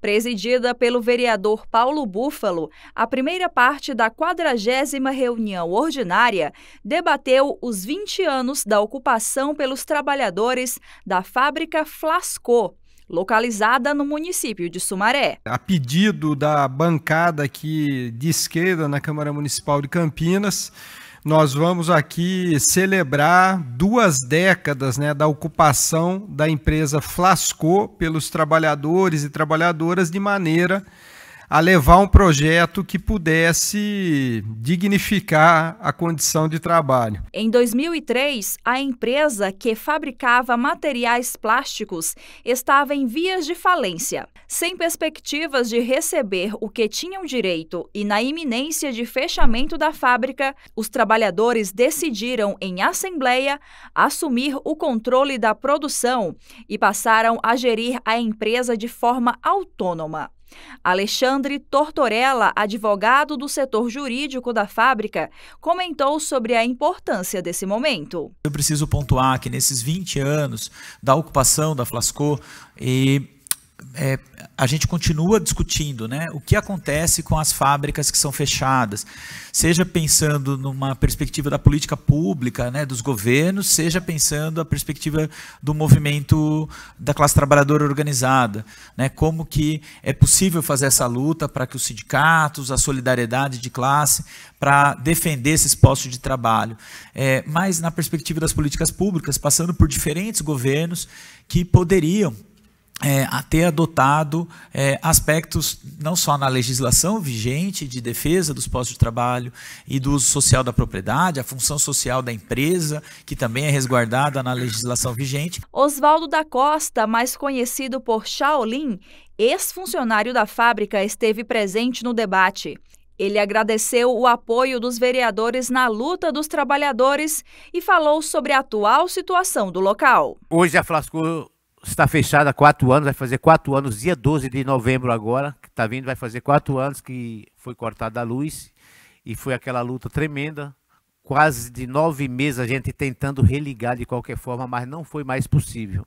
Presidida pelo vereador Paulo Búfalo, a primeira parte da 40 reunião ordinária debateu os 20 anos da ocupação pelos trabalhadores da fábrica Flascô, localizada no município de Sumaré. A pedido da bancada aqui de esquerda na Câmara Municipal de Campinas, nós vamos aqui celebrar duas décadas né, da ocupação da empresa Flasco pelos trabalhadores e trabalhadoras de maneira a levar um projeto que pudesse dignificar a condição de trabalho. Em 2003, a empresa que fabricava materiais plásticos estava em vias de falência. Sem perspectivas de receber o que tinham direito e na iminência de fechamento da fábrica, os trabalhadores decidiram, em assembleia, assumir o controle da produção e passaram a gerir a empresa de forma autônoma. Alexandre Tortorella, advogado do setor jurídico da fábrica, comentou sobre a importância desse momento. Eu preciso pontuar que nesses 20 anos da ocupação da Flasco e é, a gente continua discutindo né, o que acontece com as fábricas que são fechadas, seja pensando numa perspectiva da política pública, né, dos governos, seja pensando a perspectiva do movimento da classe trabalhadora organizada. Né, como que é possível fazer essa luta para que os sindicatos, a solidariedade de classe, para defender esses postos de trabalho. É, mas na perspectiva das políticas públicas, passando por diferentes governos que poderiam é, a ter adotado é, aspectos não só na legislação vigente de defesa dos postos de trabalho e do uso social da propriedade, a função social da empresa, que também é resguardada na legislação vigente. Oswaldo da Costa, mais conhecido por Shaolin, ex-funcionário da fábrica, esteve presente no debate. Ele agradeceu o apoio dos vereadores na luta dos trabalhadores e falou sobre a atual situação do local. Hoje a Flascou está fechada há quatro anos, vai fazer quatro anos, dia 12 de novembro agora, que está vindo, vai fazer quatro anos que foi cortada a luz e foi aquela luta tremenda, quase de nove meses a gente tentando religar de qualquer forma, mas não foi mais possível.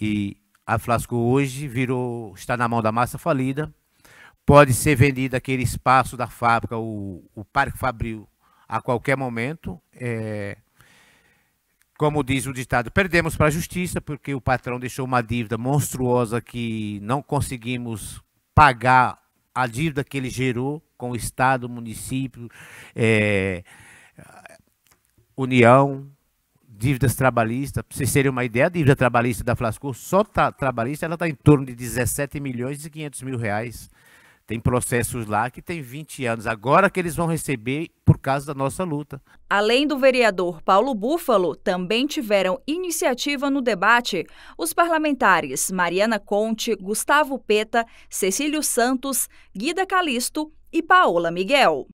E a Flasco hoje virou, está na mão da massa falida, pode ser vendido aquele espaço da fábrica, o, o Parque Fabril, a qualquer momento, é, como diz o ditado, perdemos para a justiça porque o patrão deixou uma dívida monstruosa que não conseguimos pagar a dívida que ele gerou com o Estado, município, é, União, dívidas trabalhistas. Para vocês terem uma ideia, a dívida trabalhista da Flascor, só tá, trabalhista, ela está em torno de 17 milhões e 500 mil reais. Tem processos lá que tem 20 anos, agora que eles vão receber por causa da nossa luta. Além do vereador Paulo Búfalo, também tiveram iniciativa no debate os parlamentares Mariana Conte, Gustavo Peta, Cecílio Santos, Guida Calisto e Paola Miguel.